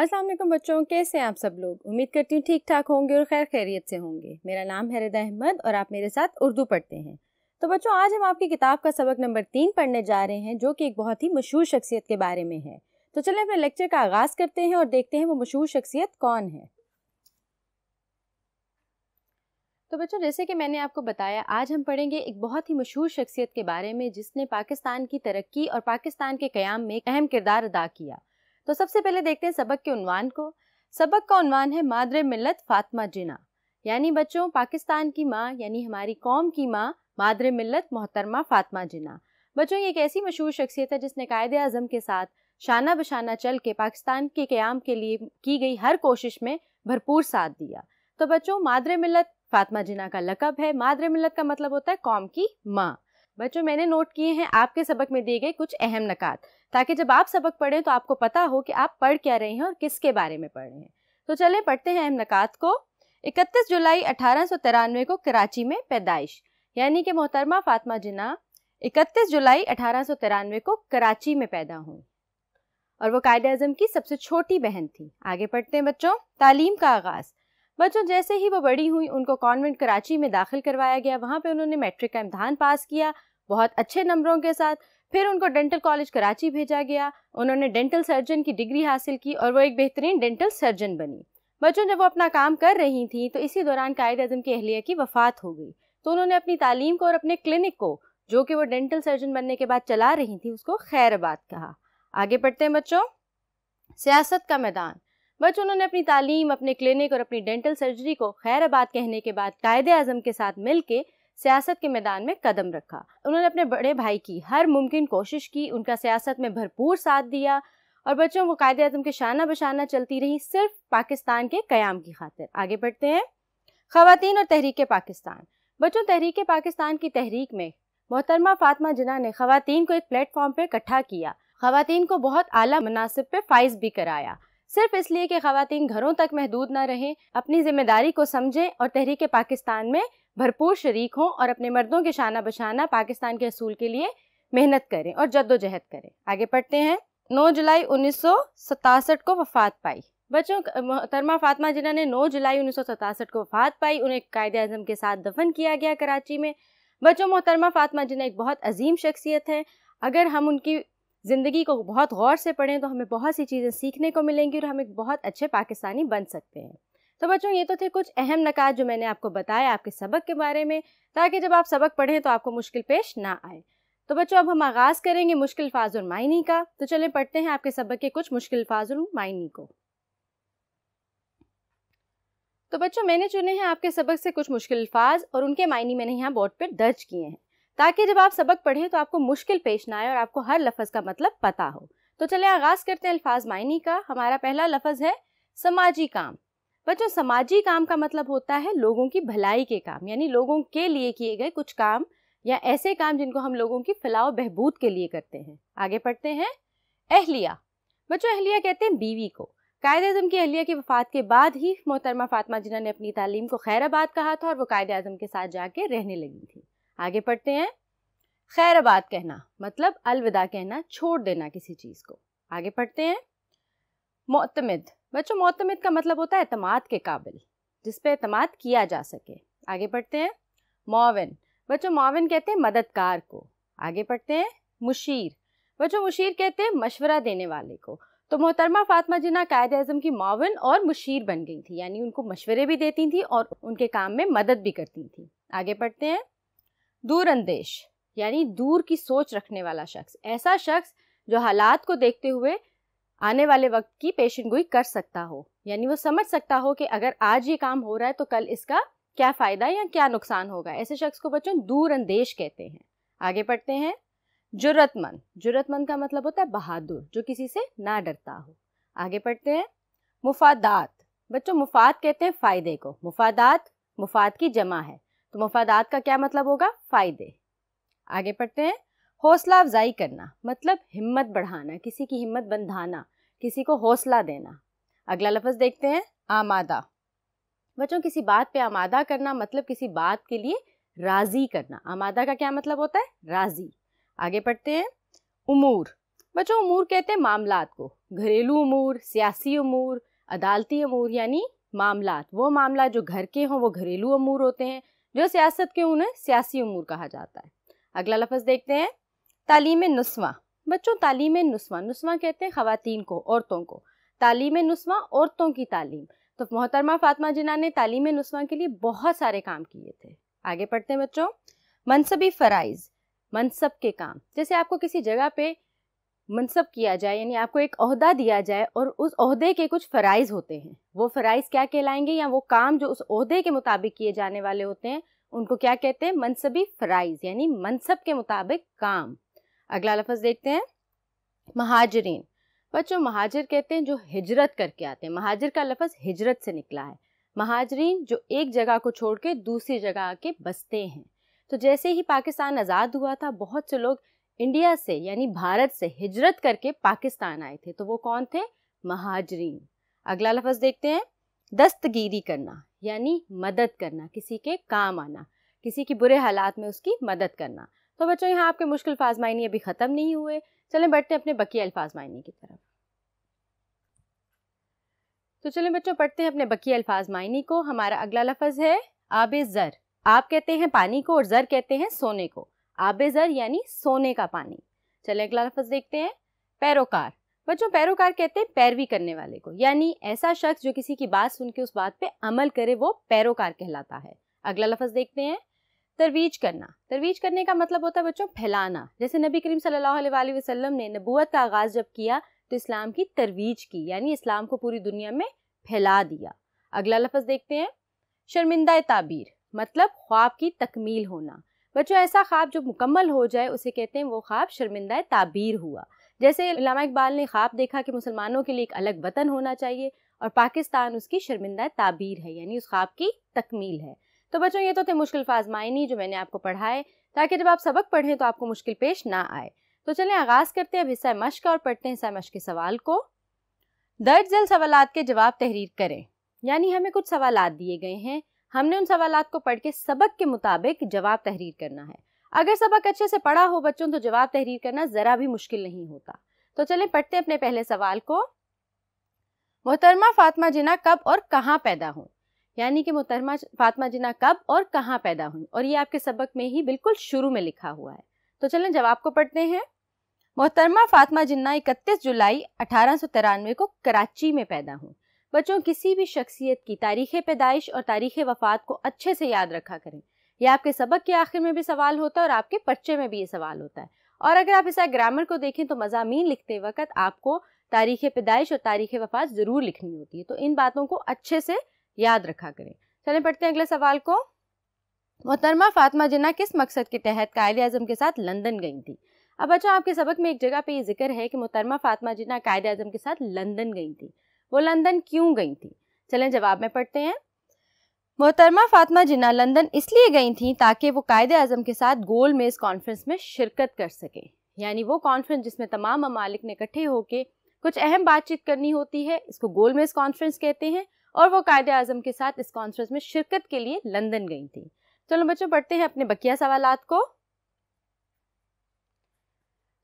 अस्सलाम वालेकुम बच्चों कैसे हैं आप सब लोग उम्मीद करती हूँ ठीक ठाक होंगे और खैर खैरियत से होंगे मेरा नाम है रदा अहमद और आप मेरे साथ उर्दू पढ़ते हैं तो बच्चों आज हम आपकी किताब का सबक नंबर तीन पढ़ने जा रहे हैं जो कि एक बहुत ही मशहूर शख्सियत के बारे में है तो चलें अपने लेक्चर का आगाज़ करते हैं और देखते हैं वो मशहूर शख्सियत कौन है तो बच्चों जैसे कि मैंने आपको बताया आज हम पढ़ेंगे एक बहुत ही मशहूर शख्सियत के बारे में जिसने पाकिस्तान की तरक्की और पाकिस्तान के क्याम में अहम किरदार अदा किया तो सबसे पहले देखते हैं सबक के उनवान को सबक का उनवान है मादर मिलत फातिमा जिना यानी बच्चों पाकिस्तान की माँ यानी हमारी कौम की माँ मादर मिलत मोहतरमा फातिमा जिना बच्चों ये एक ऐसी मशहूर शख्सियत है जिसने कायद अजम के साथ शाना बशाना चल के पाकिस्तान के क्याम के लिए की गई हर कोशिश में भरपूर साथ दिया तो बच्चों मादर मिलत फातिमा जिना का लकब है मादर मिलत का मतलब होता है कौम की माँ बच्चों मैंने नोट किए हैं आपके सबक में दिए गए कुछ अहम नकात ताकि जब आप सबक पढ़ें तो आपको पता हो कि आप पढ़ क्या रहे हैं और किसके बारे में पढ़ रहे हैं तो चलें पढ़ते हैं अहम नकात को 31 जुलाई अठारह को कराची में पैदाइश यानी कि मोहतरमा फातमा जिना 31 जुलाई अठारह को कराची में पैदा हुई और वो कायद अजम की सबसे छोटी बहन थी आगे पढ़ते हैं बच्चों तालीम का आगाज़ बच्चों जैसे ही वो बड़ी हुई उनको कॉन्वेंट कराची में दाखिल करवाया गया वहाँ पे उन्होंने मैट्रिक का इम्तहान पास किया बहुत अच्छे नंबरों के साथ फिर उनको डेंटल कॉलेज कराची भेजा गया उन्होंने डेंटल सर्जन की डिग्री हासिल की और वो एक बेहतरीन डेंटल सर्जन बनी बच्चों जब वो अपना काम कर रही थी तो इसी दौरान कायद अजम की अहलिया की वफात हो गई तो उन्होंने अपनी तालीम को और अपने क्लिनिक को जो कि वो डेंटल सर्जन बनने के बाद चला रही थी उसको खैर बात कहा आगे पढ़ते हैं बच्चों सियासत का मैदान बच्चों उन्होंने अपनी तालीम अपने क्लिनिक और अपनी डेंटल सर्जरी को खैर बात कहने के बाद कायद अजम के साथ मिलकर सियासत के मैदान में कदम रखा उन्होंने अपने बड़े भाई की हर मुमकिन कोशिश की उनका सियासत में भरपूर साथ दिया और बच्चों को कायदे आजम के शाना बशाना चलती रही सिर्फ पाकिस्तान के क्याम की खातिर आगे बढ़ते हैं खातन और तहरीक पाकिस्तान बच्चों तहरीक पाकिस्तान की तहरीक में मोहतरमा फातमा जिना ने खातन को एक प्लेटफॉर्म पर इकट्ठा किया खातन को बहुत अला मुनासिब पे फाइज भी कराया सिर्फ इसलिए कि खातन घरों तक महदूद ना रहें अपनी जिम्मेदारी को समझें और तहरीक पाकिस्तान में भरपूर शरीक हों और अपने मर्दों के शाना बशाना पाकिस्तान के असूल के लिए मेहनत करें और जद्दोजहद करें आगे पढ़ते हैं 9 जुलाई उन्नीस को वफात पाई बच्चों मोहतरमा फातमा जिन्ना ने 9 जुलाई उन्नीस को वफात पाई उन्हें कायद अजम के साथ दफन किया गया कराची में बच्चों मोहतरमा फातमा जिन्हें एक बहुत अजीम शख्सियत है अगर हम उनकी ज़िंदगी को बहुत गौर से पढ़ें तो हमें बहुत सी चीज़ें सीखने को मिलेंगी और हम एक बहुत अच्छे पाकिस्तानी बन सकते हैं तो बच्चों ये तो थे कुछ अहम नकात जो मैंने आपको बताया आपके सबक के बारे में ताकि जब आप सबक पढ़ें तो आपको मुश्किल पेश ना आए तो बच्चों अब हम आगाज़ करेंगे मुश्किल फाजुल मायनी का तो चले पढ़ते हैं आपके सबक के कुछ मुश्किल फाजुल मायनी को तो बच्चों मैंने चुने हैं आपके सबक से कुछ मुश्किल अल्फाज और उनके मायने मैंने यहाँ बोर्ड पर दर्ज किए हैं ताकि जब आप सबक पढ़ें तो आपको मुश्किल पेश ना आए और आपको हर लफज का मतलब पता हो तो चले आगाज़ करते हैं अल्फाज मायनी का हमारा पहला लफज है समाजी काम बच्चों समाजी काम का मतलब होता है लोगों की भलाई के काम यानी लोगों के लिए किए गए कुछ काम या ऐसे काम जिनको हम लोगों की फलाह बहबूद के लिए करते हैं आगे पढ़ते हैं अहलिया बच्चों अहलिया कहते हैं बीवी को कायद अजम की अहलिया की वफात के बाद ही मोहतरमा फातमा जिन्ना ने अपनी तालीम को खैराबाद कहा था और वो कायद अजम के साथ जाके रहने लगी थी आगे पढ़ते हैं बात कहना मतलब अलविदा कहना छोड़ देना किसी चीज़ को आगे पढ़ते हैं मोतमद बच्चों मोतमद का मतलब होता है अतमाद के काबिल जिस पे अतमाद किया जा सके आगे पढ़ते हैं मोविन बच्चों मोविन कहते हैं मददगार को आगे पढ़ते हैं मुशीर बच्चों मुशीर कहते हैं मशवरा देने वाले को तो मोहतरमा फातमा जिना कायद अजम की मावन और मुशीर बन गई थी यानी उनको मशवरे भी देती थी और उनके काम में मदद भी करती थी आगे पढ़ते हैं दूर अंदेश यानी दूर की सोच रखने वाला शख्स ऐसा शख्स जो हालात को देखते हुए आने वाले वक्त की पेशन गोई कर सकता हो यानी वो समझ सकता हो कि अगर आज ये काम हो रहा है तो कल इसका क्या फ़ायदा या क्या नुकसान होगा ऐसे शख्स को बच्चों दूर अंदेश कहते हैं आगे पढ़ते हैं जुरतमंद जुरतमंद का मतलब होता है बहादुर जो किसी से ना डरता हो आगे पढ़ते हैं मुफादात बच्चों मुफाद कहते हैं फ़ायदे को मुफादात मुफाद की जमा है तो मफादात का क्या मतलब होगा फ़ायदे आगे पढ़ते हैं हौसला अफजाई करना मतलब हिम्मत बढ़ाना किसी की हिम्मत बंधाना किसी को हौसला देना अगला लफ्ज़ देखते हैं आमादा बच्चों किसी बात पे आमादा करना मतलब किसी बात के लिए राज़ी करना आमादा का क्या मतलब होता है राज़ी आगे पढ़ते हैं उमूर बच्चों उमूर कहते हैं मामलात को घरेलू उमूर सियासी उमूर अदालती अमूर यानी मामलात वो मामला जो घर के हों वो घरेलू अमूर होते हैं जो सियासत के उन्हें सियासी उमूर कहा जाता है अगला लफ्ज़ देखते हैं तालीम नुस्वा बच्चों तालीम नुस्वा नुस्वा कहते हैं ख़वातीन को औरतों को तालीम नुस्वा औरतों की तालीम तो मोहतरमा फातमा जिना ने तालीम नुस्वा के लिए बहुत सारे काम किए थे आगे पढ़ते हैं बच्चों मनसबी फ़राइज़ मनसब के काम जैसे आपको किसी जगह पे मनसब किया जाए यानी आपको एक अहदा दिया जाए और उस अहदे के कुछ फ़राइज़ होते हैं वो फ़राइज़ क्या कहलाएंगे या वो काम जो उस अहदे के मुताबिक किए जाने वाले होते हैं उनको क्या कहते हैं मनसबी फ़राइज़ यानी मनसब के मुताबिक काम अगला लफज देखते हैं महाजरीन बच्चों महाजर कहते हैं जो हिजरत करके आते हैं महाजर का लफज हिजरत से निकला है महाजरीन जो एक जगह को छोड़ के दूसरी जगह आके बसते हैं तो जैसे ही पाकिस्तान आज़ाद हुआ था बहुत से लोग इंडिया से यानी भारत से हिजरत करके पाकिस्तान आए थे तो वो कौन थे महाजरीन अगला लफज देखते हैं दस्तगीरी करना यानी मदद करना किसी के काम आना किसी की बुरे हालात में उसकी मदद करना तो बच्चों यहाँ आपके मुश्किल फाजमाइनी अभी ख़त्म नहीं हुए चलें हैं अपने बकी अल्फाजमाइनी की तरफ तो चलें बच्चों पढ़ते हैं अपने बकी अल्फाजमाइनी को हमारा अगला लफज है आब ज़र आप कहते हैं पानी को और ज़र कहते हैं सोने को आब ज़र यानी सोने का पानी चले अगला लफ्ज देखते हैं पैरोकार बच्चों पैरोकार कहते हैं पैरवी करने वाले को यानी ऐसा शख्स जो किसी की बात सुन के उस बात पे अमल करे वो पैरोकार कहलाता है अगला लफ्ज देखते हैं तरवीज करना तरवीज करने का मतलब होता है बच्चों फैलाना जैसे नबी करीम सल्लल्लाहु अलैहि वसल्लम ने नबूत का आगाज़ जब किया तो इस्लाम की तरवीज की यानी इस्लाम को पूरी दुनिया में फैला दिया अगला लफ्ज देखते हैं शर्मिंदा ताबीर मतलब ख्वाब की तकमील होना बच्चों ऐसा ख्वाब जो मुकम्मल हो जाए उसे कहते हैं वो ख्वाब शर्मिंदा ताबीर हुआ जैसे इलामा इकबाल ने ख्वाब देखा कि मुसलमानों के लिए एक अलग वतन होना चाहिए और पाकिस्तान उसकी शर्मिंदा ताबीर है यानी उस ख्वाब की तकमील है तो बच्चों ये तो थे मुश्किल फाजमाइनी जो मैंने आपको पढ़ाए ताकि जब आप सबक पढ़ें तो आपको मुश्किल पेश ना आए तो चलें आगाज़ करते हैं अब हिस्सा मश्क और पढ़ते हैं हिस्सा मश्क के सवाल को दर्ज जल सवाल के जवाब तहरीर करें यानी हमें कुछ सवाल दिए गए हैं हमने उन सवाल को पढ़ के सबक के मुताबिक जवाब तहरीर करना है अगर सबक अच्छे से पढ़ा हो बच्चों तो जवाब तहरीर करना ज़रा भी मुश्किल नहीं होता तो चलें पढ़ते अपने पहले सवाल को मोहतरमा फातिमा जिना कब और कहाँ पैदा हुई यानी कि मोहतरमा फातिमा जिना कब और कहाँ पैदा हुई और ये आपके सबक में ही बिल्कुल शुरू में लिखा हुआ है तो चलें जवाब को पढ़ते हैं मोहतरमा फातिमा जिन्ना इकतीस जुलाई अठारह को कराची में पैदा हुई बच्चों किसी भी शख्सियत की तारीख पैदाइश और तारीख वफात को अच्छे से याद रखा करें यह आपके सबक के आखिर में भी सवाल होता है और आपके पर्चे में भी ये सवाल होता है और अगर आप इसका ग्रामर को देखें तो मजामी लिखते वक्त आपको तारीख पैदाइश और तारीख वफात ज़रूर लिखनी होती है तो इन बातों को अच्छे से याद रखा करें चलें पढ़ते हैं अगले सवाल को मोहतरमा फातिमा जिना किस मकसद के तहत कायद अजम के साथ लंदन गई थी अब बच्चों आपके सबक में एक जगह पे ये जिक्र है कि मोहतरमा फातिमा जिना कायद अजम के साथ लंदन गई थी वो लंदन क्यों गई थी चलें जवाब में पढ़ते हैं मोहतरमा फातमा जिन्ना लंदन इसलिए गई थी ताकि वो कायदे अजम के साथ गोल मेज़ कॉन्फ्रेंस में शिरकत कर सकें यानी वो कॉन्फ्रेंस जिसमें तमाम ममालिक ने इकट्ठे होकर कुछ अहम बातचीत करनी होती है इसको गोल मेज़ कॉन्फ्रेंस कहते हैं और वो कायद आजम के साथ इस कॉन्फ्रेंस में शिरकत के लिए लंदन गई थी चलो बच्चों पढ़ते हैं अपने बकिया सवाल को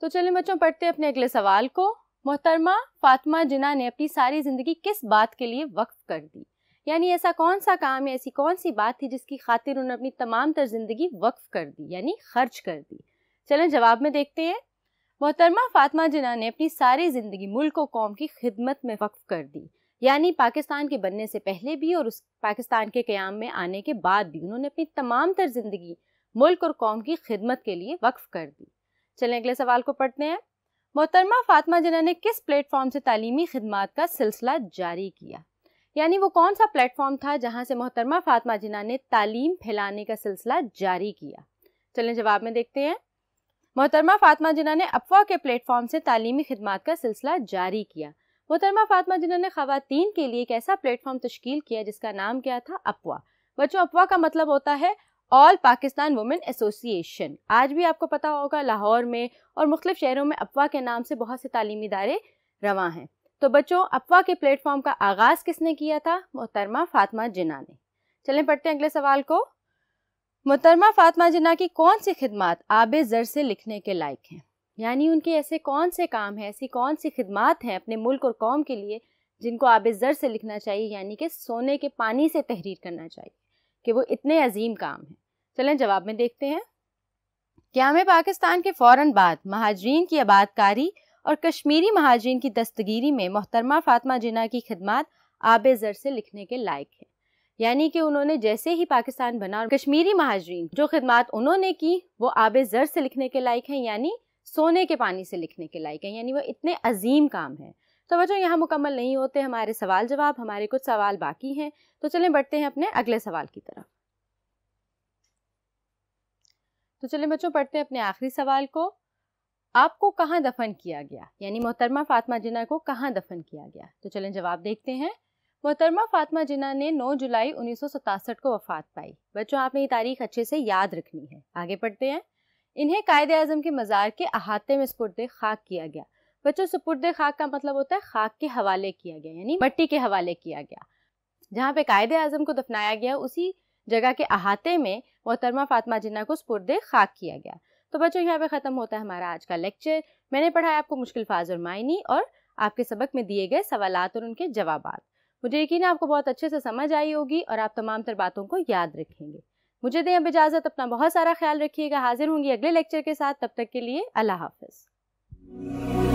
तो चलिए बच्चों पढ़ते हैं अपने अगले सवाल को मोहतरमा फातिमा जिना ने अपनी सारी ज़िंदगी किस बात के लिए वक्फ कर दी यानी ऐसा कौन सा काम है ऐसी कौन सी बात थी जिसकी खातिर उन्होंने अपनी तमाम तर ज़िंदगी वक्फ कर दी यानी खर्च कर दी चलें जवाब में देखते हैं मोहतरमा फातिमा जिना ने अपनी सारी ज़िंदगी मुल्क और कौम की खिदमत में वक्फ कर दी यानी पाकिस्तान के बनने से पहले भी और उस पाकिस्तान के क़्याम में आने के बाद भी उन्होंने अपनी तमाम तर ज़िंदगी मुल्क और कौम की खिदमत के लिए वक्फ कर दी चलें अगले सवाल को पढ़ते हैं मोहतरमा फातमा जना ने किस प्लेटफॉर्म से तालीमी खदमात का सिलसिला जारी किया यानी वो कौन सा प्लेटफॉर्म था जहाँ से मोहतरमा फातमा जिना ने तालीम फैलाने का सिलसिला जारी किया चलें जवाब में देखते हैं मोहतरमा फातमा जिना ने अफवाह के प्लेटफॉर्म से तालीमी खदमात का सिलसिला जारी किया मोहतरमा फातमा जिना ने खातन के लिए एक ऐसा प्लेटफॉर्म तश्कील किया जिसका नाम क्या था अफवाह बच्चों अफवाह का मतलब होता है ऑल पाकिस्तान वुमेन एसोसिएशन आज भी आपको पता होगा लाहौर में और मुख्तलिफ शहरों में अपवा के नाम से बहुत से तालीमी इदारे रवा हैं तो बच्चों अपवा के प्लेटफॉर्म का आगाज़ किसने किया था मोहतरमा फातमा जिना ने चलें पढ़ते हैं अगले सवाल को मोहतरमा फ़ातमा जिना की कौन सी खिदमत आब ज़र से लिखने के लायक हैं यानी उनके ऐसे कौन से काम हैं ऐसी कौन सी खिदमत हैं अपने मुल्क और कौम के लिए जिनको आब ज़र से लिखना चाहिए यानी कि सोने के पानी से तहरीर करना चाहिए कि वो इतने अजीम काम हैं चलें जवाब में देखते हैं क्या हमें पाकिस्तान के फौरन बाद महाजरीन की आबादकारी और कश्मीरी महाजरीन की दस्तगीरी में मोहतरमा फातमा जिना की खदमात आब ज़र से लिखने के लायक है यानी कि उन्होंने जैसे ही पाकिस्तान बना और कश्मीरी महाजरीन जो खदमात उन्होंने की वो आब ज़र से लिखने के लायक हैं यानी सोने के पानी से लिखने के लायक हैं यानी वो इतने अजीम काम हैं तो बच्चों यहाँ मुकम्मल नहीं होते हमारे सवाल जवाब हमारे कुछ सवाल बाकी हैं तो चलें बढ़ते हैं अपने अगले सवाल की तरफ तो चलें बच्चों पढ़ते हैं अपने आखिरी सवाल को आपको कहाँ दफन किया गया यानी मोहतरमा फातिमा जिना को कहाँ दफन किया गया तो चलें जवाब देखते हैं मोहतरमा फातिमा जिना ने 9 जुलाई उन्नीस को वफात पाई बच्चों आपने ये तारीख अच्छे से याद रखनी है आगे पढ़ते हैं इन्हें कायद अजम के मज़ार के अहाते में स्पुरद खाक किया गया बच्चों सुपुर्द खाक का मतलब होता है खाक के हवाले किया गया यानी मट्टी के हवाले किया गया जहाँ पे कायद आजम को दफनाया गया उसी जगह के अहाते में मोहतरमा फातमा जिन्ना को सुपुर्द खाक किया गया तो बच्चों यहाँ पे ख़त्म होता है हमारा आज का लेक्चर मैंने पढ़ा आपको मुश्किल फाज और मायनी और आपके सबक में दिए गए सवालत और उनके जवाब मुझे यकीन है आपको बहुत अच्छे से समझ आई होगी और आप तमाम तर बातों को याद रखेंगे मुझे दें अब इजाज़त अपना बहुत सारा ख्याल रखिएगा हाजिर होंगी अगले लेक्चर के साथ तब तक के लिए अल्लाह हाफिज़